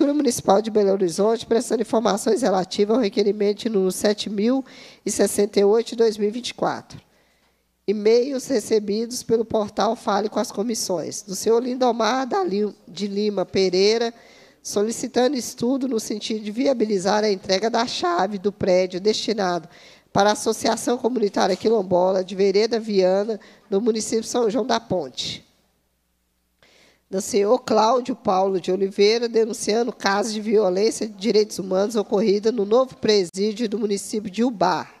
Prefeitura Municipal de Belo Horizonte, prestando informações relativas ao requerimento número 7068 2024. E-mails recebidos pelo portal Fale com as Comissões, do senhor Lindomar de Lima Pereira, solicitando estudo no sentido de viabilizar a entrega da chave do prédio destinado para a Associação Comunitária Quilombola de Vereda Viana, no município São João da Ponte do senhor Cláudio Paulo de Oliveira, denunciando casos de violência de direitos humanos ocorrida no novo presídio do município de Ubar.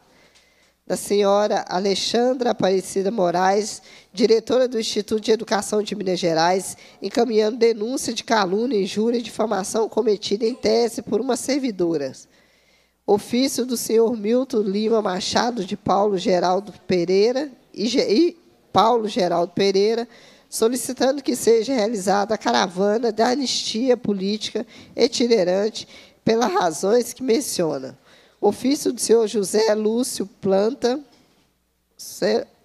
Da senhora Alexandra Aparecida Moraes, diretora do Instituto de Educação de Minas Gerais, encaminhando denúncia de calúnia, injúria e difamação cometida em tese por uma servidora. Ofício do senhor Milton Lima Machado de Paulo Geraldo Pereira e, e Paulo Geraldo Pereira, solicitando que seja realizada a caravana da anistia política itinerante pelas razões que menciona. Ofício do senhor José Lúcio Planta,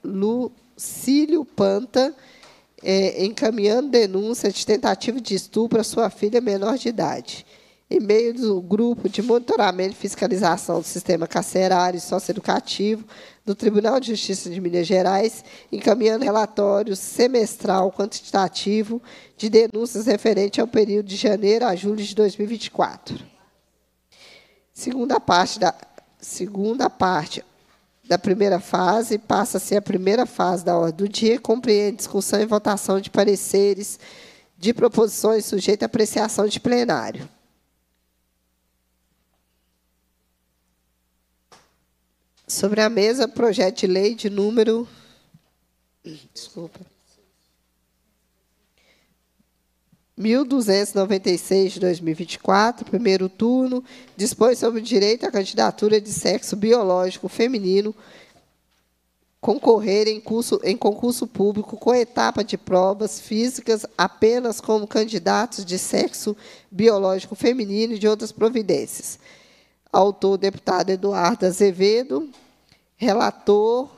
Lucílio Panta, é, encaminhando denúncia de tentativa de estupro à sua filha menor de idade em meio do grupo de monitoramento e fiscalização do sistema carcerário e socioeducativo do Tribunal de Justiça de Minas Gerais, encaminhando relatório semestral quantitativo de denúncias referente ao período de janeiro a julho de 2024. Segunda parte da segunda parte da primeira fase passa a ser a primeira fase da ordem do dia, compreende discussão e votação de pareceres de proposições sujeita à apreciação de plenário. Sobre a mesa, projeto de lei de número. Desculpa. 1296 de 2024, primeiro turno, dispõe sobre o direito à candidatura de sexo biológico feminino concorrer em, curso, em concurso público com etapa de provas físicas apenas como candidatos de sexo biológico feminino e de outras providências. Autor, deputado Eduardo Azevedo. Relator.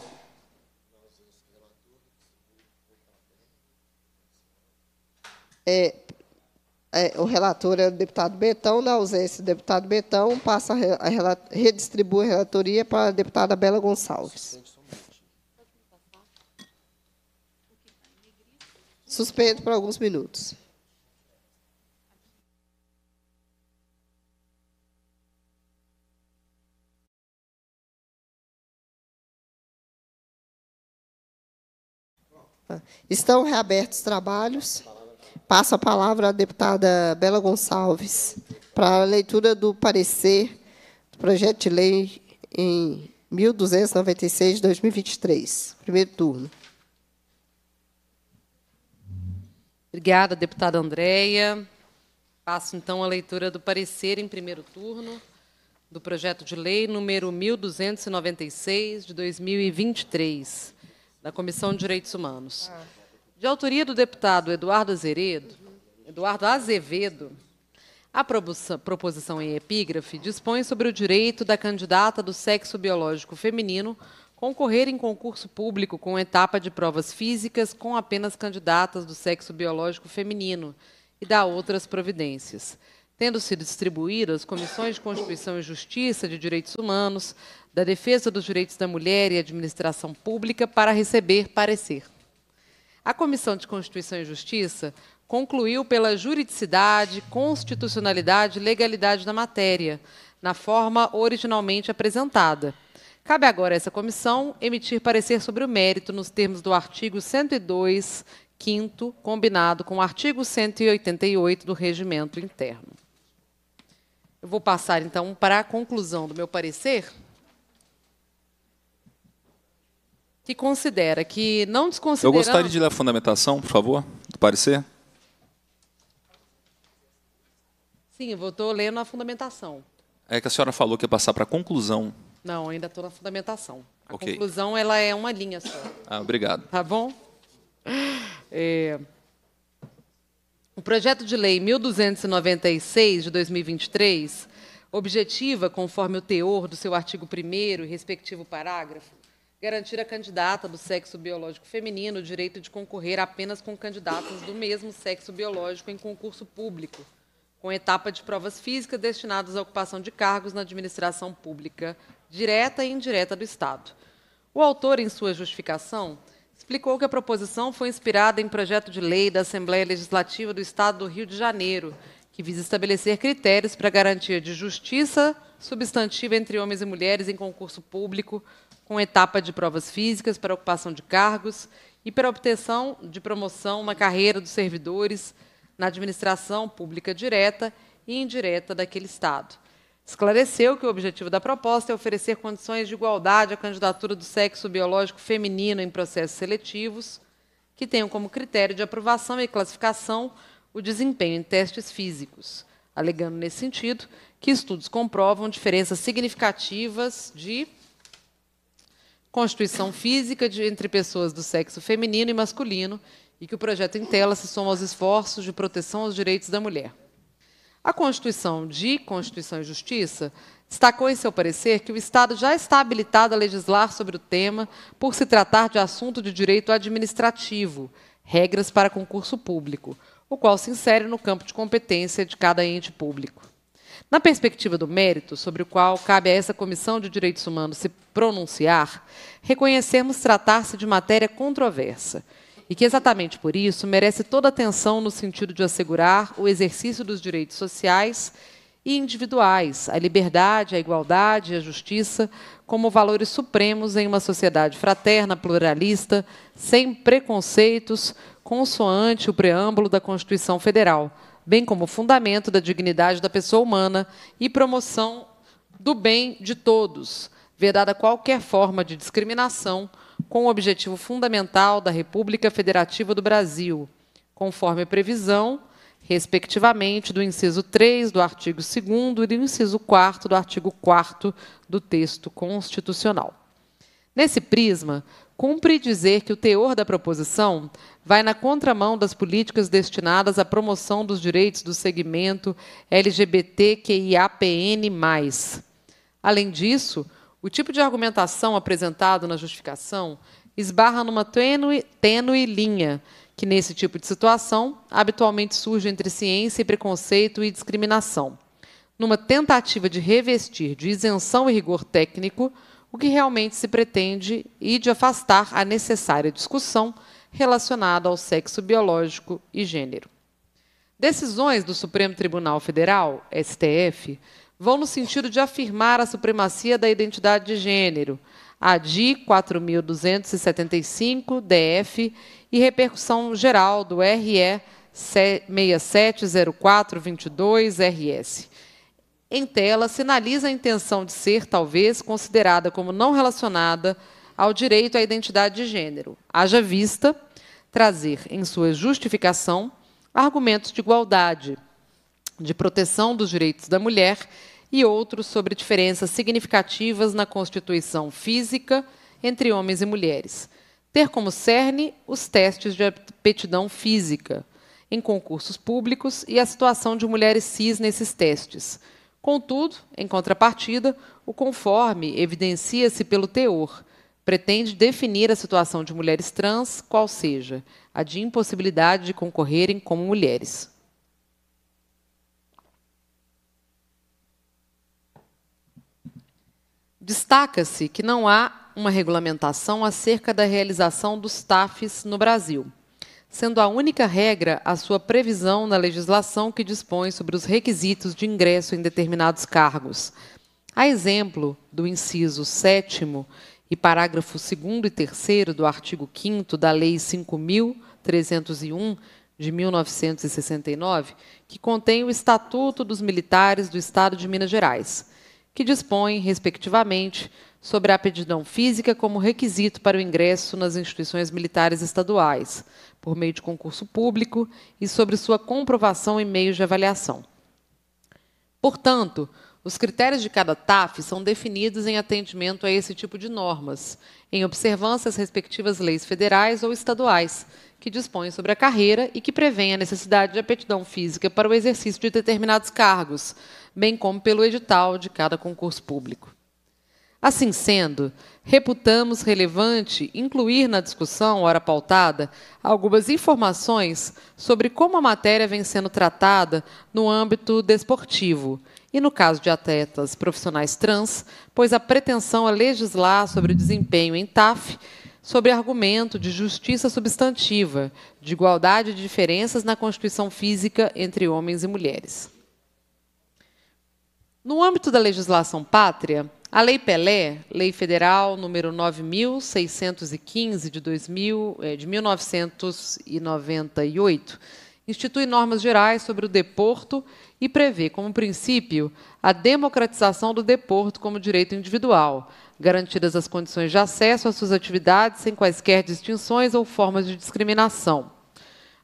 É, é, o relator é o deputado Betão, na ausência do deputado Betão, passa a, a, redistribui a relatoria para a deputada Bela Gonçalves. Suspendo por alguns minutos. Estão reabertos os trabalhos. Passo a palavra à deputada Bela Gonçalves para a leitura do parecer do projeto de lei em 1296 de 2023. Primeiro turno. Obrigada, deputada Andréia. Passo, então, a leitura do parecer em primeiro turno do projeto de lei número 1296 de 2023 da Comissão de Direitos Humanos. Ah. De autoria do deputado Eduardo Azevedo, Eduardo Azevedo, a proposição em epígrafe dispõe sobre o direito da candidata do sexo biológico feminino concorrer em concurso público com etapa de provas físicas com apenas candidatas do sexo biológico feminino e dá outras providências tendo sido distribuídas comissões de Constituição e Justiça de Direitos Humanos, da Defesa dos Direitos da Mulher e Administração Pública para receber parecer. A Comissão de Constituição e Justiça concluiu pela juridicidade, constitucionalidade e legalidade da matéria, na forma originalmente apresentada. Cabe agora a essa comissão emitir parecer sobre o mérito nos termos do artigo 102, quinto, combinado com o artigo 188 do regimento interno. Eu vou passar, então, para a conclusão do meu parecer, que considera que não desconsiderando... Eu gostaria de ler a fundamentação, por favor, do parecer. Sim, eu estou lendo a fundamentação. É que a senhora falou que ia passar para a conclusão. Não, ainda estou na fundamentação. A okay. conclusão ela é uma linha só. Ah, obrigado. Tá bom? É... O projeto de lei 1296 de 2023 objetiva, conforme o teor do seu artigo 1 e respectivo parágrafo, garantir à candidata do sexo biológico feminino o direito de concorrer apenas com candidatas do mesmo sexo biológico em concurso público, com etapa de provas físicas destinadas à ocupação de cargos na administração pública direta e indireta do Estado. O autor, em sua justificação, explicou que a proposição foi inspirada em projeto de lei da Assembleia Legislativa do Estado do Rio de Janeiro, que visa estabelecer critérios para garantia de justiça substantiva entre homens e mulheres em concurso público, com etapa de provas físicas para ocupação de cargos e para obtenção de promoção na carreira dos servidores na administração pública direta e indireta daquele Estado. Esclareceu que o objetivo da proposta é oferecer condições de igualdade à candidatura do sexo biológico feminino em processos seletivos, que tenham como critério de aprovação e classificação o desempenho em testes físicos, alegando nesse sentido que estudos comprovam diferenças significativas de constituição física de, entre pessoas do sexo feminino e masculino e que o projeto em tela se soma aos esforços de proteção aos direitos da mulher. A Constituição de Constituição e Justiça destacou em seu parecer que o Estado já está habilitado a legislar sobre o tema por se tratar de assunto de direito administrativo, regras para concurso público, o qual se insere no campo de competência de cada ente público. Na perspectiva do mérito, sobre o qual cabe a essa Comissão de Direitos Humanos se pronunciar, reconhecemos tratar-se de matéria controversa e que, exatamente por isso, merece toda atenção no sentido de assegurar o exercício dos direitos sociais e individuais, a liberdade, a igualdade e a justiça como valores supremos em uma sociedade fraterna, pluralista, sem preconceitos, consoante o preâmbulo da Constituição Federal, bem como fundamento da dignidade da pessoa humana e promoção do bem de todos, vedada qualquer forma de discriminação com o objetivo fundamental da República Federativa do Brasil, conforme previsão, respectivamente, do inciso 3 do artigo 2 e do inciso 4 do artigo 4 do texto constitucional. Nesse prisma, cumpre dizer que o teor da proposição vai na contramão das políticas destinadas à promoção dos direitos do segmento LGBTQIAPN+. Além disso, o tipo de argumentação apresentado na justificação esbarra numa tênue, tênue linha, que nesse tipo de situação habitualmente surge entre ciência e preconceito e discriminação, numa tentativa de revestir de isenção e rigor técnico o que realmente se pretende e de afastar a necessária discussão relacionada ao sexo biológico e gênero. Decisões do Supremo Tribunal Federal, STF, vão no sentido de afirmar a supremacia da identidade de gênero, a DI 4275 DF e repercussão geral do RE 670422RS. Em tela, sinaliza a intenção de ser, talvez, considerada como não relacionada ao direito à identidade de gênero, haja vista trazer em sua justificação argumentos de igualdade, de Proteção dos Direitos da Mulher e outros sobre diferenças significativas na constituição física entre homens e mulheres. Ter como cerne os testes de aptidão física em concursos públicos e a situação de mulheres cis nesses testes. Contudo, em contrapartida, o conforme evidencia-se pelo teor. Pretende definir a situação de mulheres trans, qual seja a de impossibilidade de concorrerem como mulheres. destaca-se que não há uma regulamentação acerca da realização dos TAFs no Brasil, sendo a única regra a sua previsão na legislação que dispõe sobre os requisitos de ingresso em determinados cargos. A exemplo do inciso 7 e parágrafo 2 e 3 do artigo 5 da Lei 5.301, de 1969, que contém o Estatuto dos Militares do Estado de Minas Gerais que dispõem, respectivamente, sobre a aptidão física como requisito para o ingresso nas instituições militares estaduais, por meio de concurso público, e sobre sua comprovação em meios de avaliação. Portanto, os critérios de cada TAF são definidos em atendimento a esse tipo de normas, em observância às respectivas leis federais ou estaduais, que dispõe sobre a carreira e que prevê a necessidade de aptidão física para o exercício de determinados cargos, bem como pelo edital de cada concurso público. Assim sendo, reputamos relevante incluir na discussão, hora pautada, algumas informações sobre como a matéria vem sendo tratada no âmbito desportivo e, no caso de atletas profissionais trans, pois a pretensão a legislar sobre o desempenho em TAF sobre argumento de justiça substantiva, de igualdade de diferenças na constituição física entre homens e mulheres. No âmbito da legislação pátria, a Lei Pelé, Lei Federal número 9615 de, 2000, eh, de 1998, institui normas gerais sobre o deporto e prevê como princípio a democratização do deporto como direito individual, garantidas as condições de acesso às suas atividades sem quaisquer distinções ou formas de discriminação.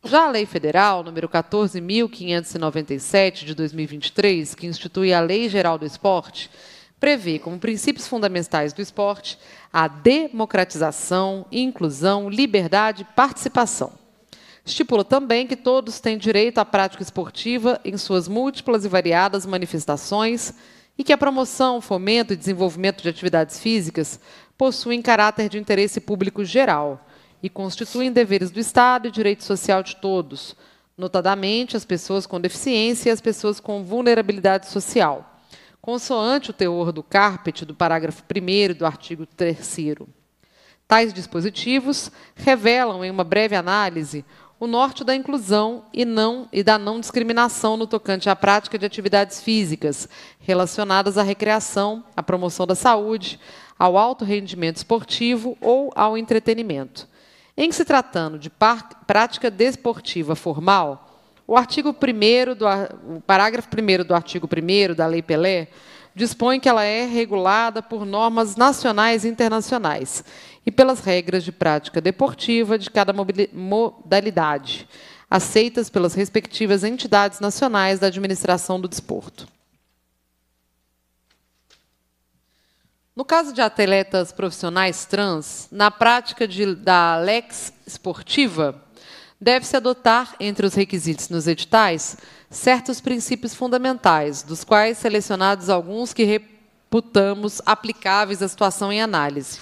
Já a Lei Federal nº 14.597 de 2023, que institui a Lei Geral do Esporte, prevê como princípios fundamentais do esporte a democratização, inclusão, liberdade e participação. Estipula também que todos têm direito à prática esportiva em suas múltiplas e variadas manifestações e que a promoção, fomento e desenvolvimento de atividades físicas possuem caráter de interesse público geral e constituem deveres do Estado e direito social de todos, notadamente as pessoas com deficiência e as pessoas com vulnerabilidade social, consoante o teor do CARPET do parágrafo 1 do artigo 3 Tais dispositivos revelam, em uma breve análise, o norte da inclusão e, não, e da não discriminação no tocante à prática de atividades físicas relacionadas à recreação, à promoção da saúde, ao alto rendimento esportivo ou ao entretenimento. Em se tratando de prática desportiva formal, o artigo do o parágrafo 1 do artigo 1 da Lei Pelé dispõe que ela é regulada por normas nacionais e internacionais e pelas regras de prática deportiva de cada modalidade, aceitas pelas respectivas entidades nacionais da administração do desporto. No caso de atletas profissionais trans, na prática de, da Lex Esportiva, deve-se adotar, entre os requisitos nos editais, certos princípios fundamentais, dos quais selecionados alguns que reputamos aplicáveis à situação em análise.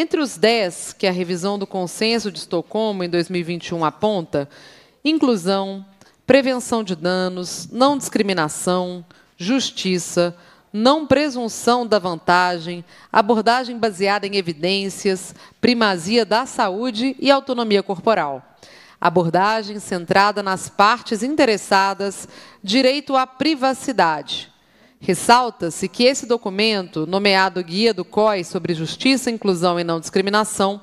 Entre os 10 que a revisão do Consenso de Estocolmo em 2021 aponta, inclusão, prevenção de danos, não discriminação, justiça, não presunção da vantagem, abordagem baseada em evidências, primazia da saúde e autonomia corporal. Abordagem centrada nas partes interessadas, direito à privacidade, Ressalta-se que esse documento, nomeado Guia do COI sobre Justiça, Inclusão e Não Discriminação,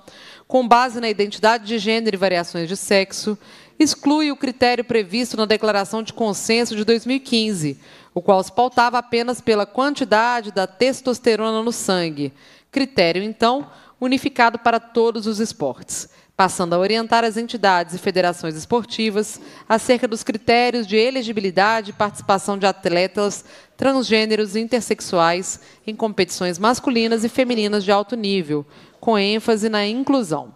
com base na identidade de gênero e variações de sexo, exclui o critério previsto na Declaração de Consenso de 2015, o qual se pautava apenas pela quantidade da testosterona no sangue, critério, então, unificado para todos os esportes passando a orientar as entidades e federações esportivas acerca dos critérios de elegibilidade e participação de atletas transgêneros e intersexuais em competições masculinas e femininas de alto nível, com ênfase na inclusão.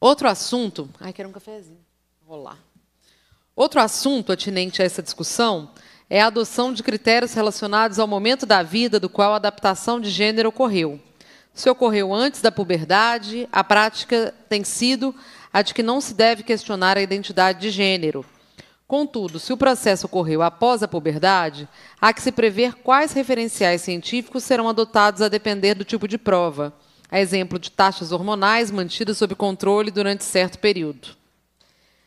Outro assunto. Ai, quero um cafezinho. Vou lá. Outro assunto atinente a essa discussão é a adoção de critérios relacionados ao momento da vida do qual a adaptação de gênero ocorreu. Se ocorreu antes da puberdade, a prática tem sido a de que não se deve questionar a identidade de gênero. Contudo, se o processo ocorreu após a puberdade, há que se prever quais referenciais científicos serão adotados a depender do tipo de prova, a exemplo de taxas hormonais mantidas sob controle durante certo período.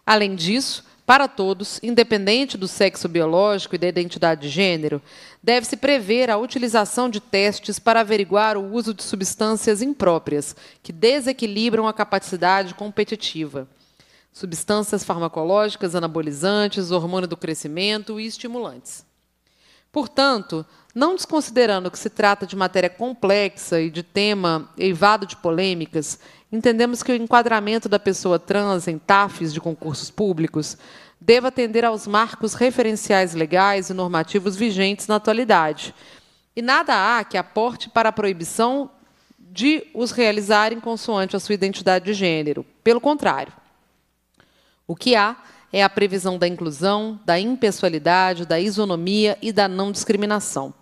Além disso, para todos, independente do sexo biológico e da identidade de gênero, deve-se prever a utilização de testes para averiguar o uso de substâncias impróprias, que desequilibram a capacidade competitiva. Substâncias farmacológicas, anabolizantes, hormônio do crescimento e estimulantes. Portanto, não desconsiderando que se trata de matéria complexa e de tema eivado de polêmicas, entendemos que o enquadramento da pessoa trans em TAFs de concursos públicos deva atender aos marcos referenciais legais e normativos vigentes na atualidade. E nada há que aporte para a proibição de os realizarem consoante a sua identidade de gênero. Pelo contrário, o que há é a previsão da inclusão, da impessoalidade, da isonomia e da não discriminação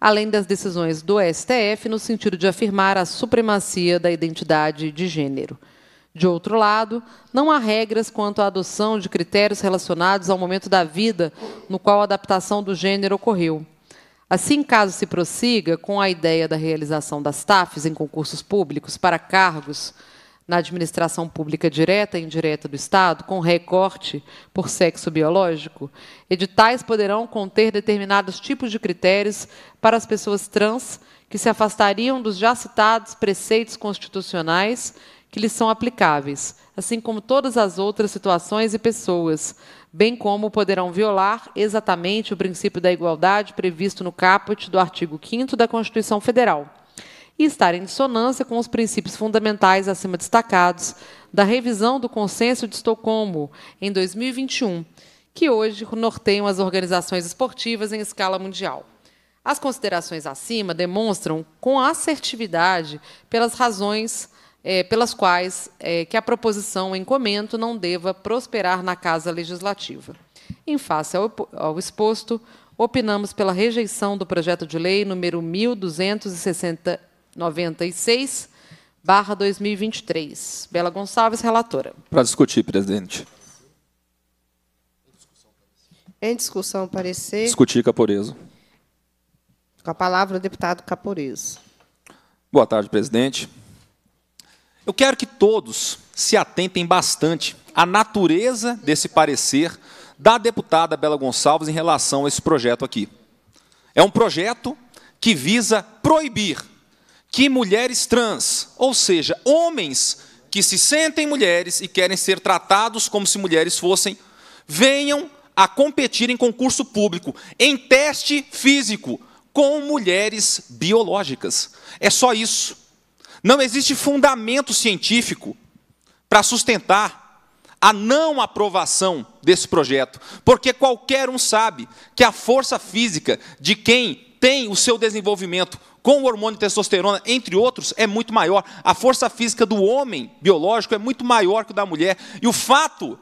além das decisões do STF no sentido de afirmar a supremacia da identidade de gênero. De outro lado, não há regras quanto à adoção de critérios relacionados ao momento da vida no qual a adaptação do gênero ocorreu. Assim, caso se prossiga com a ideia da realização das TAFs em concursos públicos para cargos na administração pública direta e indireta do Estado, com recorte por sexo biológico, editais poderão conter determinados tipos de critérios para as pessoas trans que se afastariam dos já citados preceitos constitucionais que lhes são aplicáveis, assim como todas as outras situações e pessoas, bem como poderão violar exatamente o princípio da igualdade previsto no caput do artigo 5 da Constituição Federal e estar em dissonância com os princípios fundamentais acima destacados da revisão do Consenso de Estocolmo em 2021, que hoje norteiam as organizações esportivas em escala mundial. As considerações acima demonstram com assertividade pelas razões é, pelas quais é, que a proposição em comento não deva prosperar na Casa Legislativa. Em face ao, ao exposto, opinamos pela rejeição do projeto de lei número 1260 96, barra 2023. Bela Gonçalves, relatora. Para discutir, presidente. Em discussão, parecer. Discutir, Caporeso. Com a palavra, o deputado Caporeso. Boa tarde, presidente. Eu quero que todos se atentem bastante à natureza desse parecer da deputada Bela Gonçalves em relação a esse projeto aqui. É um projeto que visa proibir que mulheres trans, ou seja, homens que se sentem mulheres e querem ser tratados como se mulheres fossem, venham a competir em concurso público, em teste físico, com mulheres biológicas. É só isso. Não existe fundamento científico para sustentar a não aprovação desse projeto, porque qualquer um sabe que a força física de quem tem o seu desenvolvimento com o hormônio testosterona, entre outros, é muito maior. A força física do homem biológico é muito maior que o da mulher. E o fato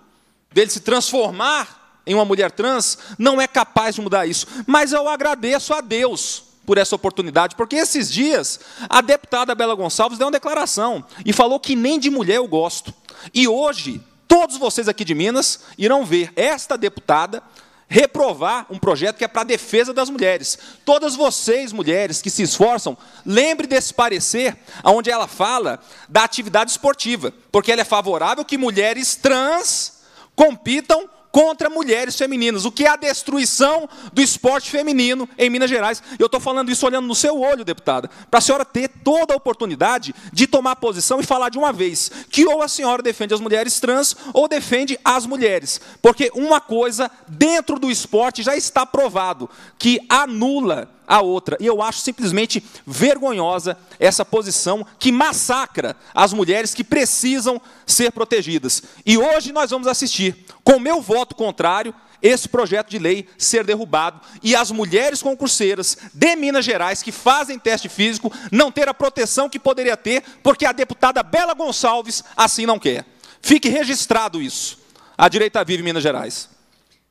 dele se transformar em uma mulher trans não é capaz de mudar isso. Mas eu agradeço a Deus por essa oportunidade, porque esses dias a deputada Bela Gonçalves deu uma declaração e falou que nem de mulher eu gosto. E hoje, todos vocês aqui de Minas irão ver esta deputada reprovar um projeto que é para a defesa das mulheres. Todas vocês, mulheres que se esforçam, lembre desse parecer onde ela fala da atividade esportiva, porque ela é favorável que mulheres trans compitam contra mulheres femininas, o que é a destruição do esporte feminino em Minas Gerais. Eu estou falando isso olhando no seu olho, deputada, para a senhora ter toda a oportunidade de tomar posição e falar de uma vez que ou a senhora defende as mulheres trans ou defende as mulheres. Porque uma coisa, dentro do esporte, já está provado que anula a outra. E eu acho simplesmente vergonhosa essa posição que massacra as mulheres que precisam ser protegidas. E hoje nós vamos assistir com meu voto contrário, esse projeto de lei ser derrubado e as mulheres concurseiras de Minas Gerais que fazem teste físico não ter a proteção que poderia ter, porque a deputada Bela Gonçalves assim não quer. Fique registrado isso. A direita vive Minas Gerais.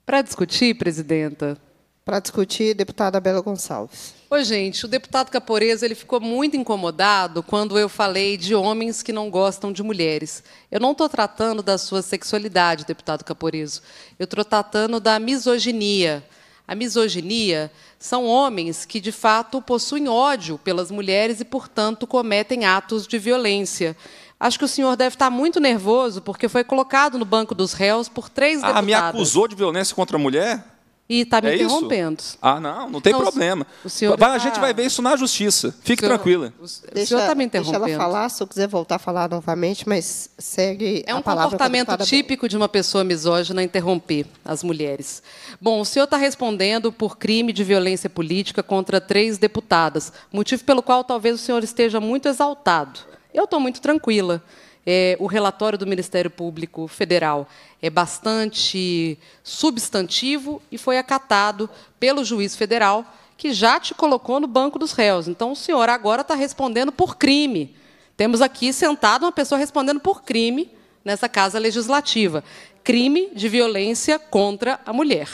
Para discutir, presidenta, para discutir, deputada Bela Gonçalves. Oi, gente. O deputado Caporeza ele ficou muito incomodado quando eu falei de homens que não gostam de mulheres. Eu não estou tratando da sua sexualidade, deputado Caporeso. Eu estou tratando da misoginia. A misoginia são homens que, de fato, possuem ódio pelas mulheres e, portanto, cometem atos de violência. Acho que o senhor deve estar muito nervoso porque foi colocado no banco dos réus por três deputados. Ah, me acusou de violência contra a mulher? E está me é interrompendo. Isso? Ah, não, não tem não, problema. Senhor... Vai, tá a gente vai ver isso na justiça. Fique senhor... tranquila. O senhor está me interrompendo. Deixa ela falar, se eu quiser voltar a falar novamente, mas segue. É um comportamento tá típico de uma pessoa misógina interromper as mulheres. Bom, o senhor está respondendo por crime de violência política contra três deputadas, motivo pelo qual talvez o senhor esteja muito exaltado. Eu estou muito tranquila. É, o relatório do Ministério Público Federal é bastante substantivo e foi acatado pelo juiz federal, que já te colocou no banco dos réus. Então, o senhor agora está respondendo por crime. Temos aqui sentado uma pessoa respondendo por crime nessa casa legislativa crime de violência contra a mulher.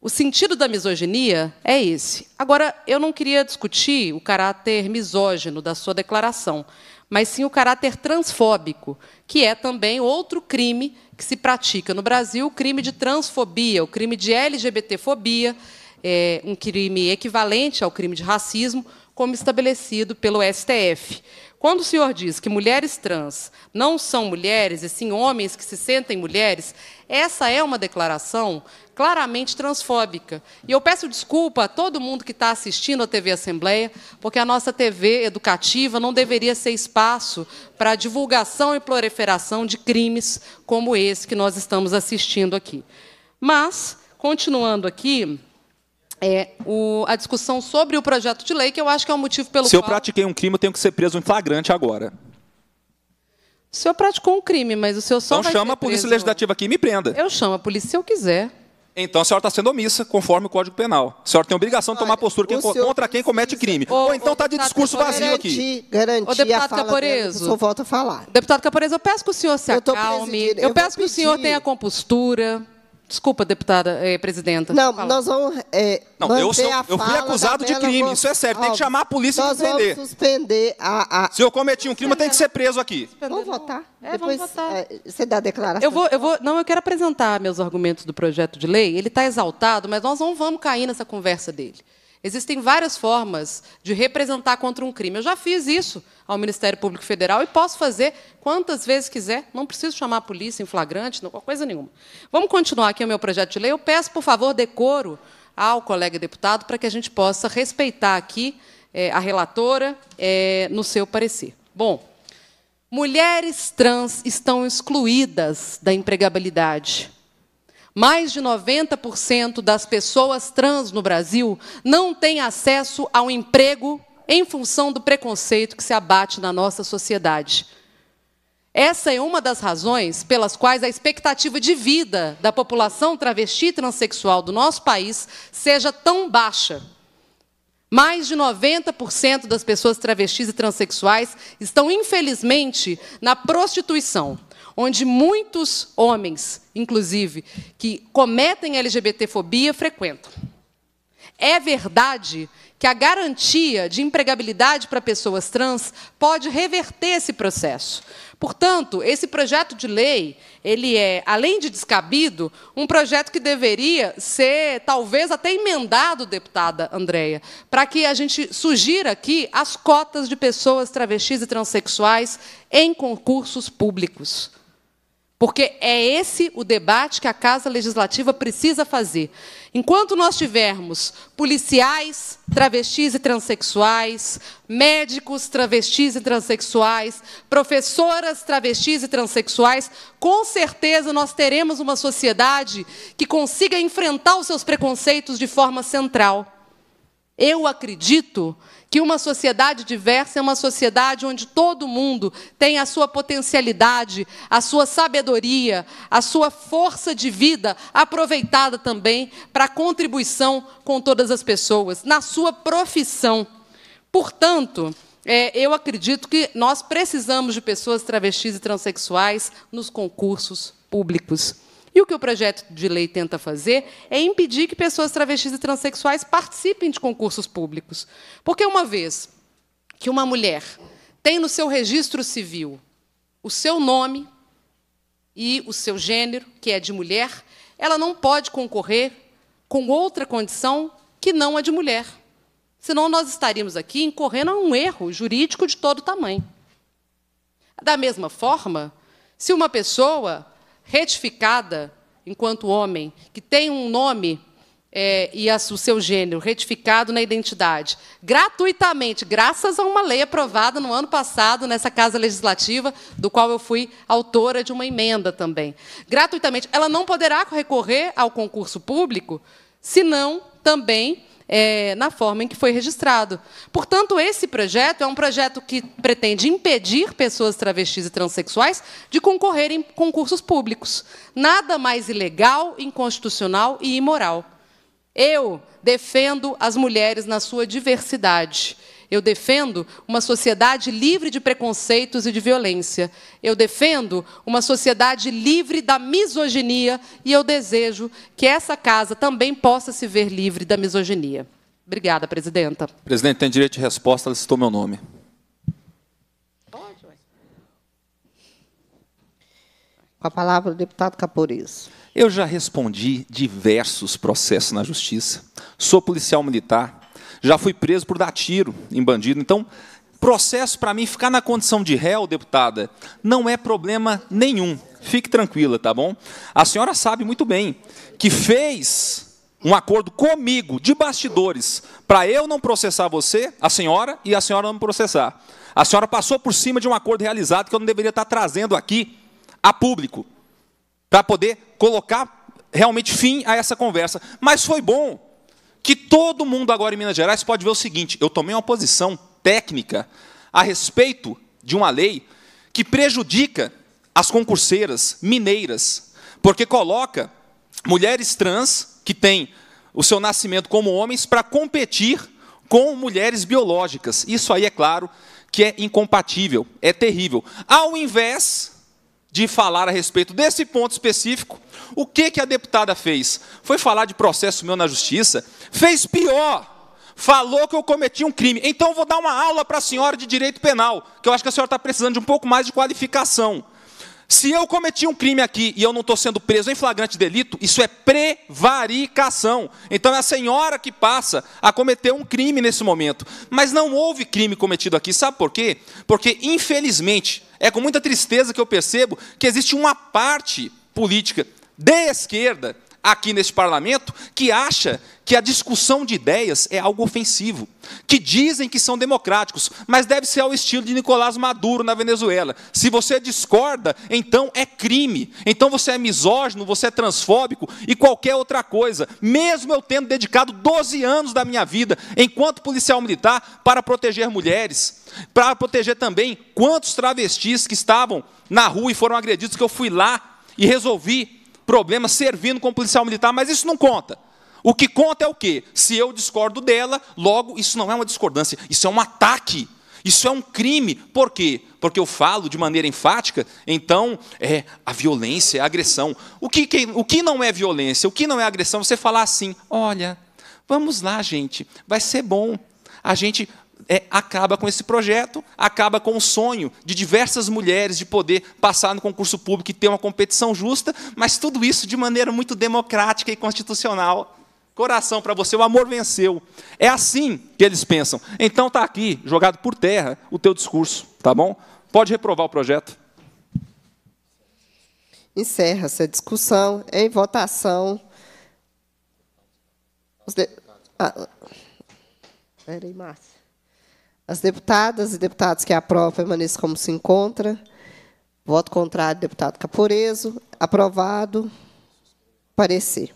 O sentido da misoginia é esse. Agora, eu não queria discutir o caráter misógino da sua declaração, mas sim o caráter transfóbico, que é também outro crime que se pratica no Brasil, o crime de transfobia, o crime de LGBTfobia, é um crime equivalente ao crime de racismo, como estabelecido pelo STF. Quando o senhor diz que mulheres trans não são mulheres, e sim homens que se sentem mulheres, essa é uma declaração claramente transfóbica. E eu peço desculpa a todo mundo que está assistindo à TV Assembleia, porque a nossa TV educativa não deveria ser espaço para a divulgação e proliferação de crimes como esse que nós estamos assistindo aqui. Mas, continuando aqui, é, o, a discussão sobre o projeto de lei, que eu acho que é o motivo pelo Se qual... Se eu pratiquei um crime, eu tenho que ser preso em flagrante agora. O senhor praticou um crime, mas o senhor só Então chama a Polícia Legislativa aqui e me prenda. Eu chamo a polícia se eu quiser. Então a senhora está sendo omissa, conforme o Código Penal. A senhora tem a obrigação Olha, de tomar postura quem, contra precisa, quem comete crime. Ou então está de discurso vazio aqui. Garantir, garantir a fala Caporeso, a falar. Deputado Caporeso, eu peço que o senhor se acalme. Eu, eu peço que o senhor tenha compostura. Desculpa, deputada eh, presidenta. Não, Fala. nós vamos. eh, Não, eu, sou- a eu fui acusado de crime, isso é sério, tem que chamar a polícia e nós Vamos suspender a. a... Se eu cometi um crime, tem que ser preso aqui. Vamos votar? É, vamos Depois votar. Eh, você dá a declaração. Eu vou, eu vou, não, eu quero apresentar meus argumentos do projeto de lei. Ele está exaltado, mas nós não vamos cair nessa conversa dele. Existem várias formas de representar contra um crime. Eu já fiz isso ao Ministério Público Federal e posso fazer quantas vezes quiser. Não preciso chamar a polícia em flagrante, não, coisa nenhuma. Vamos continuar aqui o meu projeto de lei. Eu peço, por favor, decoro ao colega deputado para que a gente possa respeitar aqui é, a relatora é, no seu parecer. Bom, mulheres trans estão excluídas da empregabilidade mais de 90% das pessoas trans no Brasil não têm acesso ao emprego em função do preconceito que se abate na nossa sociedade. Essa é uma das razões pelas quais a expectativa de vida da população travesti e transexual do nosso país seja tão baixa. Mais de 90% das pessoas travestis e transexuais estão, infelizmente, na prostituição onde muitos homens, inclusive, que cometem LGBTfobia frequentam. É verdade que a garantia de empregabilidade para pessoas trans pode reverter esse processo. Portanto, esse projeto de lei, ele é, além de descabido, um projeto que deveria ser talvez até emendado, deputada Andreia, para que a gente sugira aqui as cotas de pessoas travestis e transexuais em concursos públicos. Porque é esse o debate que a Casa Legislativa precisa fazer. Enquanto nós tivermos policiais, travestis e transexuais, médicos, travestis e transexuais, professoras, travestis e transexuais, com certeza nós teremos uma sociedade que consiga enfrentar os seus preconceitos de forma central. Eu acredito que uma sociedade diversa é uma sociedade onde todo mundo tem a sua potencialidade, a sua sabedoria, a sua força de vida aproveitada também para contribuição com todas as pessoas, na sua profissão. Portanto, é, eu acredito que nós precisamos de pessoas travestis e transexuais nos concursos públicos. E o que o projeto de lei tenta fazer é impedir que pessoas travestis e transexuais participem de concursos públicos. Porque uma vez que uma mulher tem no seu registro civil o seu nome e o seu gênero, que é de mulher, ela não pode concorrer com outra condição que não a de mulher. Senão nós estaríamos aqui incorrendo a um erro jurídico de todo tamanho. Da mesma forma, se uma pessoa retificada enquanto homem, que tem um nome é, e a, o seu gênero retificado na identidade, gratuitamente, graças a uma lei aprovada no ano passado nessa Casa Legislativa, do qual eu fui autora de uma emenda também. Gratuitamente, ela não poderá recorrer ao concurso público, senão também é, na forma em que foi registrado. Portanto, esse projeto é um projeto que pretende impedir pessoas travestis e transexuais de concorrerem em concursos públicos. Nada mais ilegal, inconstitucional e imoral. Eu defendo as mulheres na sua diversidade. Eu defendo uma sociedade livre de preconceitos e de violência. Eu defendo uma sociedade livre da misoginia e eu desejo que essa casa também possa se ver livre da misoginia. Obrigada, presidenta. Presidente, tem direito de resposta, ela citou meu nome. Com a palavra o deputado Caporiz. Eu já respondi diversos processos na justiça. Sou policial militar, já fui preso por dar tiro em bandido. Então, processo para mim ficar na condição de réu, deputada, não é problema nenhum. Fique tranquila, tá bom? A senhora sabe muito bem que fez um acordo comigo, de bastidores, para eu não processar você, a senhora, e a senhora não me processar. A senhora passou por cima de um acordo realizado que eu não deveria estar trazendo aqui a público, para poder colocar realmente fim a essa conversa. Mas foi bom, que todo mundo agora em Minas Gerais pode ver o seguinte: eu tomei uma posição técnica a respeito de uma lei que prejudica as concurseiras mineiras, porque coloca mulheres trans que têm o seu nascimento como homens para competir com mulheres biológicas. Isso aí é claro que é incompatível, é terrível. Ao invés de falar a respeito desse ponto específico. O que, que a deputada fez? Foi falar de processo meu na justiça, fez pior. Falou que eu cometi um crime. Então vou dar uma aula para a senhora de direito penal, que eu acho que a senhora está precisando de um pouco mais de qualificação. Se eu cometi um crime aqui e eu não estou sendo preso em flagrante delito, isso é prevaricação. Então é a senhora que passa a cometer um crime nesse momento. Mas não houve crime cometido aqui, sabe por quê? Porque, infelizmente, é com muita tristeza que eu percebo que existe uma parte política de esquerda aqui neste parlamento que acha que a discussão de ideias é algo ofensivo, que dizem que são democráticos, mas deve ser ao estilo de Nicolás Maduro na Venezuela. Se você discorda, então é crime, então você é misógino, você é transfóbico e qualquer outra coisa. Mesmo eu tendo dedicado 12 anos da minha vida enquanto policial militar para proteger mulheres, para proteger também quantos travestis que estavam na rua e foram agredidos, que eu fui lá e resolvi problema servindo como policial militar, mas isso não conta. O que conta é o quê? Se eu discordo dela, logo isso não é uma discordância, isso é um ataque. Isso é um crime. Por quê? Porque eu falo de maneira enfática, então é a violência, é a agressão. O que, que, o que não é violência, o que não é agressão, você falar assim: olha, vamos lá, gente, vai ser bom. A gente é, acaba com esse projeto, acaba com o sonho de diversas mulheres de poder passar no concurso público e ter uma competição justa, mas tudo isso de maneira muito democrática e constitucional. Coração para você, o amor venceu. É assim que eles pensam. Então está aqui, jogado por terra, o teu discurso, tá bom? Pode reprovar o projeto. Encerra-se a discussão é em votação. Os de... ah. Peraí, Márcia. As deputadas e deputados que aprovam permaneçam como se encontra. Voto contrário, deputado Caporeso. Aprovado. Parecer.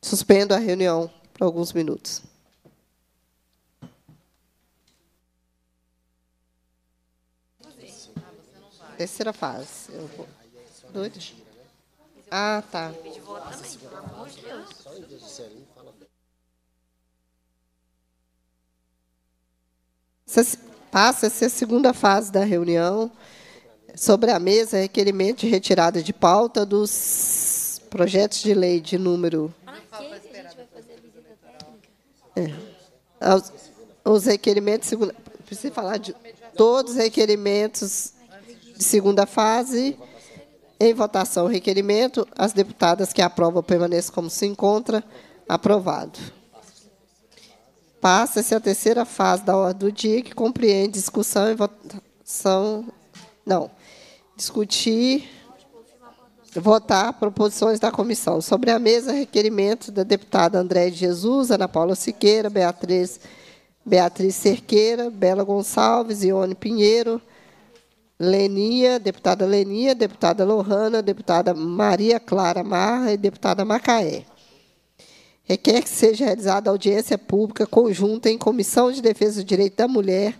Suspendo a reunião por alguns minutos. Terceira fase. Eu vou... Doido? Ah, tá. Pelo amor de Deus. Passa a ser a segunda fase da reunião. Sobre a mesa, requerimento de retirada de pauta dos projetos de lei de número. É, os, os requerimentos. Segunda, preciso falar de todos os requerimentos de segunda fase. Em votação, requerimento. As deputadas que aprovam permaneçam como se encontra. Aprovado. Passa-se a terceira fase da ordem do dia, que compreende discussão e votação. Não. Discutir, votar proposições da comissão. Sobre a mesa, requerimento da deputada André de Jesus, Ana Paula Siqueira, Beatriz, Beatriz Cerqueira, Bela Gonçalves, Ione Pinheiro, Lenia, deputada Lenia, deputada Lohana, deputada Maria Clara Marra e deputada Macaé requer é, que seja realizada audiência pública conjunta em Comissão de Defesa do Direito da Mulher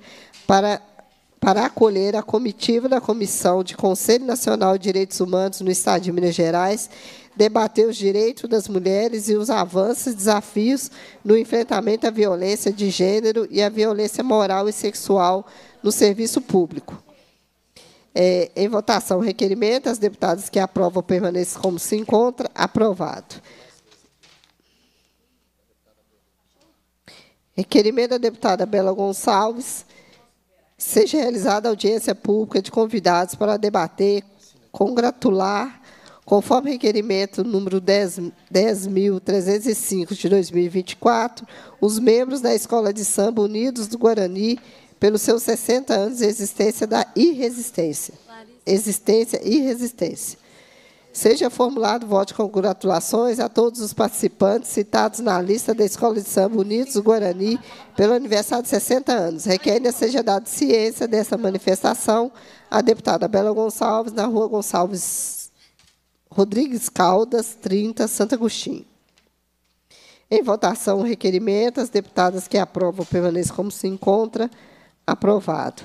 para, para acolher a comitiva da Comissão de Conselho Nacional de Direitos Humanos no Estado de Minas Gerais, debater os direitos das mulheres e os avanços e desafios no enfrentamento à violência de gênero e à violência moral e sexual no serviço público. É, em votação, requerimento, as deputadas que aprovam permaneçam como se encontra, aprovado. Requerimento da deputada Bela Gonçalves. Seja realizada audiência pública de convidados para debater, congratular, conforme requerimento número 10.305 10 de 2024, os membros da Escola de Samba Unidos do Guarani pelos seus 60 anos de existência da irresistência. Existência e resistência. Seja formulado voto de congratulações a todos os participantes citados na lista da Escola de Samba Unidos Guarani pelo aniversário de 60 anos. Requerida seja dada ciência dessa manifestação à deputada Bela Gonçalves, na rua Gonçalves Rodrigues Caldas, 30, Santo Agostinho. Em votação, o requerimento. As deputadas que aprovam permaneçam como se encontra. Aprovado.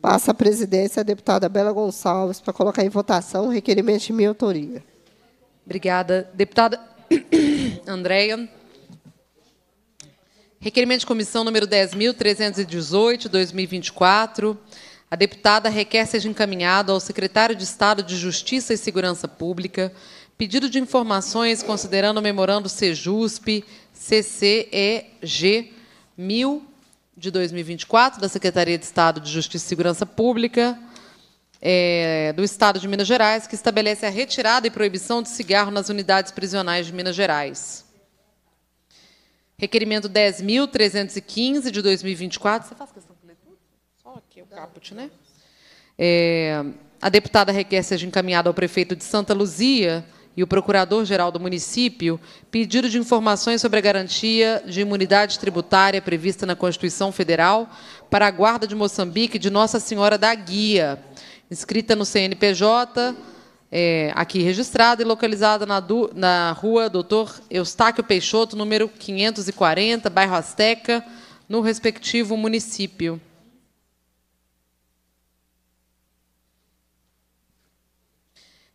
Passa a presidência a deputada Bela Gonçalves para colocar em votação o requerimento de minha autoria. Obrigada. Deputada Andréia. Requerimento de comissão número 10.318, 2024. A deputada requer seja encaminhado ao secretário de Estado de Justiça e Segurança Pública pedido de informações considerando o memorando Cjusp CCEG 1000 de 2024 da Secretaria de Estado de Justiça e Segurança Pública é, do Estado de Minas Gerais, que estabelece a retirada e proibição de cigarro nas unidades prisionais de Minas Gerais. Requerimento 10.315 de 2024. Você faz questão de ler tudo? Só aqui o caput, né? É, a deputada requer seja encaminhada ao prefeito de Santa Luzia e o procurador-geral do município pedido de informações sobre a garantia de imunidade tributária prevista na Constituição Federal para a Guarda de Moçambique de Nossa Senhora da Guia, inscrita no CNPJ, é, aqui registrada e localizada na, na rua Doutor Eustáquio Peixoto, número 540, bairro Azteca, no respectivo município.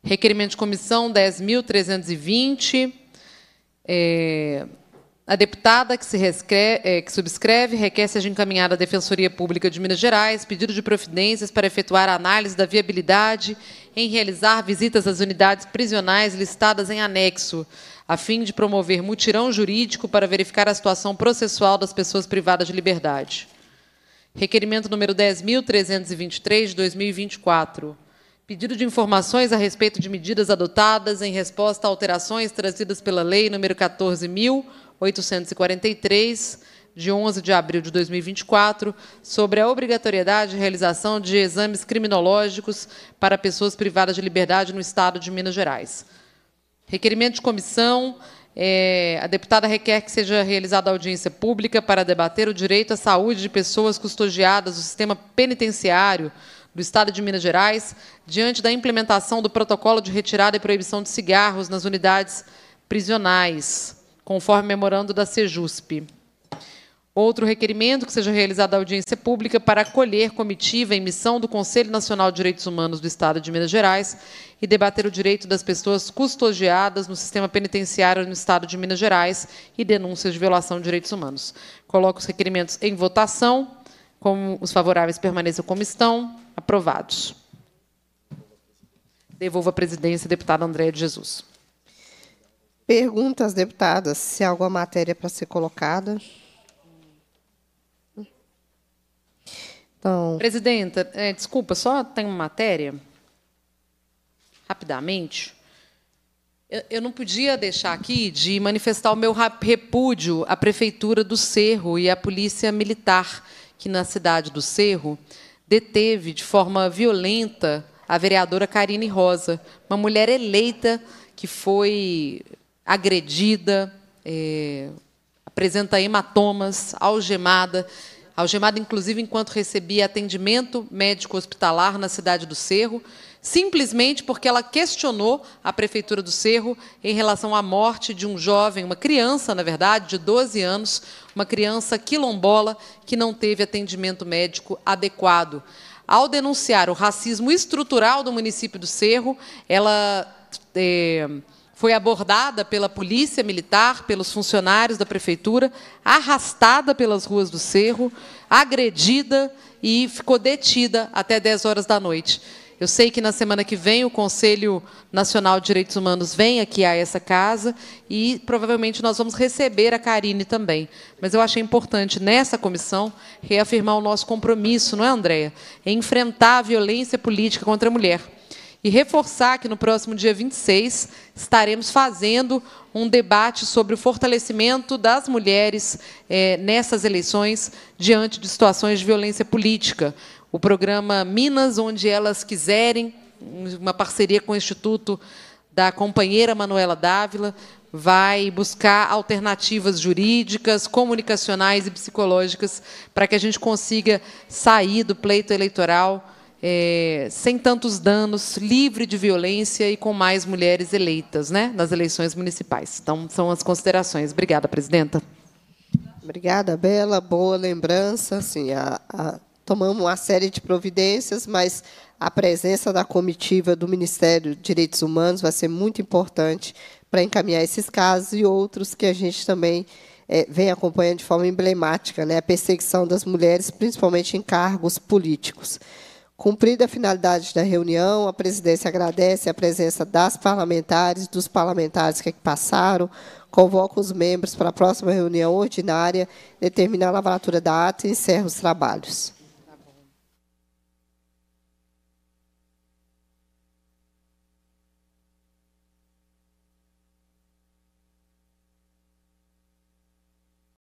Requerimento de comissão 10.320. É, a deputada que, se rescreve, é, que subscreve requer seja encaminhada à Defensoria Pública de Minas Gerais pedido de providências para efetuar a análise da viabilidade em realizar visitas às unidades prisionais listadas em anexo, a fim de promover mutirão jurídico para verificar a situação processual das pessoas privadas de liberdade. Requerimento número 10.323, de 2024. Pedido de informações a respeito de medidas adotadas em resposta a alterações trazidas pela Lei nº 14.843, de 11 de abril de 2024, sobre a obrigatoriedade de realização de exames criminológicos para pessoas privadas de liberdade no Estado de Minas Gerais. Requerimento de comissão. É, a deputada requer que seja realizada audiência pública para debater o direito à saúde de pessoas custodiadas do sistema penitenciário do Estado de Minas Gerais diante da implementação do protocolo de retirada e proibição de cigarros nas unidades prisionais, conforme memorando da Sejusp. Outro requerimento que seja realizada audiência pública para acolher comitiva em missão do Conselho Nacional de Direitos Humanos do Estado de Minas Gerais e debater o direito das pessoas custodiadas no sistema penitenciário no Estado de Minas Gerais e denúncias de violação de direitos humanos. Coloco os requerimentos em votação. Como os favoráveis permaneçam como estão. Aprovados. Devolvo a presidência, deputada Andréa de Jesus. Perguntas, deputadas, se há alguma matéria para ser colocada. Então... Presidenta, é, desculpa, só tem uma matéria, rapidamente. Eu, eu não podia deixar aqui de manifestar o meu repúdio à Prefeitura do Cerro e à Polícia Militar, que na cidade do Cerro deteve de forma violenta a vereadora Karine Rosa, uma mulher eleita que foi agredida, é, apresenta hematomas, algemada, algemada inclusive enquanto recebia atendimento médico hospitalar na cidade do Cerro simplesmente porque ela questionou a Prefeitura do Cerro em relação à morte de um jovem, uma criança, na verdade, de 12 anos, uma criança quilombola que não teve atendimento médico adequado. Ao denunciar o racismo estrutural do município do Cerro, ela. É, foi abordada pela polícia militar, pelos funcionários da prefeitura, arrastada pelas ruas do Cerro, agredida e ficou detida até 10 horas da noite. Eu sei que na semana que vem o Conselho Nacional de Direitos Humanos vem aqui a essa casa e provavelmente nós vamos receber a Karine também. Mas eu achei importante, nessa comissão, reafirmar o nosso compromisso, não é, Andréia? Em é enfrentar a violência política contra a mulher. E reforçar que no próximo dia 26 estaremos fazendo um debate sobre o fortalecimento das mulheres é, nessas eleições diante de situações de violência política o programa Minas, onde elas quiserem, uma parceria com o Instituto da companheira Manuela Dávila, vai buscar alternativas jurídicas, comunicacionais e psicológicas para que a gente consiga sair do pleito eleitoral é, sem tantos danos, livre de violência e com mais mulheres eleitas né, nas eleições municipais. Então, são as considerações. Obrigada, presidenta. Obrigada, Bela. Boa lembrança. Sim, a, a tomamos uma série de providências, mas a presença da comitiva do Ministério de Direitos Humanos vai ser muito importante para encaminhar esses casos e outros que a gente também é, vem acompanhando de forma emblemática, né, a perseguição das mulheres, principalmente em cargos políticos. Cumprida a finalidade da reunião, a presidência agradece a presença das parlamentares, dos parlamentares que aqui passaram, convoca os membros para a próxima reunião ordinária, determina a lavratura da ata e encerra os trabalhos.